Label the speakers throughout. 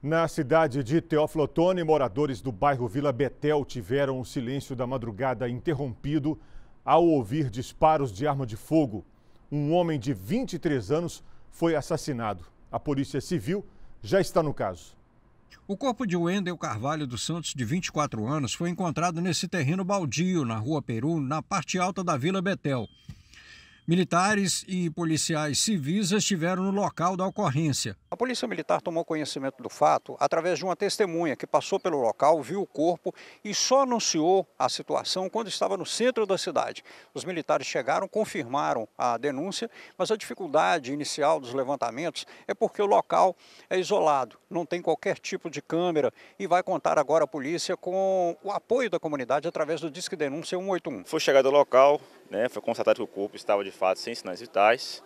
Speaker 1: Na cidade de Teófilo Otoni, moradores do bairro Vila Betel tiveram o silêncio da madrugada interrompido ao ouvir disparos de arma de fogo. Um homem de 23 anos foi assassinado. A Polícia Civil já está no
Speaker 2: caso. O corpo de Wendel Carvalho dos Santos, de 24 anos, foi encontrado nesse terreno baldio, na Rua Peru, na parte alta da Vila Betel. Militares e policiais civis estiveram no local da ocorrência. A Polícia Militar tomou conhecimento do fato através de uma testemunha que passou pelo local, viu o corpo e só anunciou a situação quando estava no centro da cidade. Os militares chegaram, confirmaram a denúncia, mas a dificuldade inicial dos levantamentos é porque o local é isolado, não tem qualquer tipo de câmera e vai contar agora a polícia com o apoio da comunidade através do Disque Denúncia 181.
Speaker 1: Foi chegado ao local, né, foi constatado que o corpo estava de fato sem sinais vitais,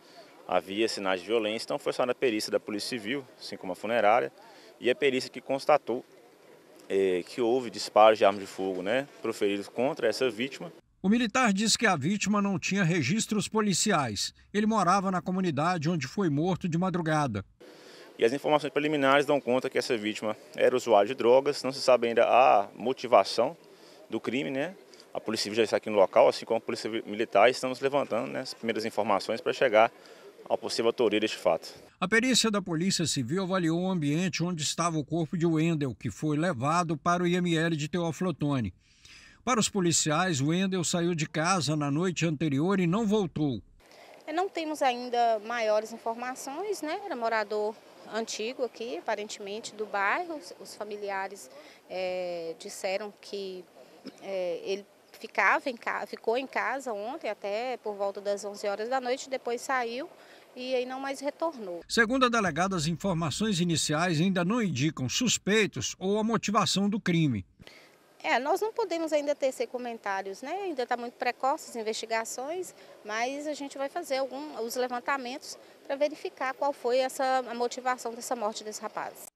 Speaker 1: havia sinais de violência, então foi só na perícia da Polícia Civil, assim como a funerária, e a é perícia que constatou é, que houve disparos de arma de fogo né, proferidos contra essa vítima.
Speaker 2: O militar diz que a vítima não tinha registros policiais. Ele morava na comunidade onde foi morto de madrugada.
Speaker 1: E as informações preliminares dão conta que essa vítima era usuária de drogas, não se sabe ainda a motivação do crime, né? A Polícia Civil já está aqui no local, assim como a Polícia Militar, e estamos levantando né, as primeiras informações para chegar ao possível autoria deste fato.
Speaker 2: A perícia da Polícia Civil avaliou o ambiente onde estava o corpo de Wendel, que foi levado para o IML de Teoflotone. Para os policiais, Wendel saiu de casa na noite anterior e não voltou.
Speaker 3: É, não temos ainda maiores informações, né? Era morador antigo aqui, aparentemente, do bairro. Os familiares é, disseram que é, ele ficava em casa, ficou em casa ontem até por volta das 11 horas da noite, depois saiu e aí não mais retornou.
Speaker 2: Segundo a delegada, as informações iniciais ainda não indicam suspeitos ou a motivação do crime.
Speaker 3: É, nós não podemos ainda tecer comentários, né? Ainda está muito precoce as investigações, mas a gente vai fazer algum, os levantamentos para verificar qual foi essa, a motivação dessa morte desse rapaz.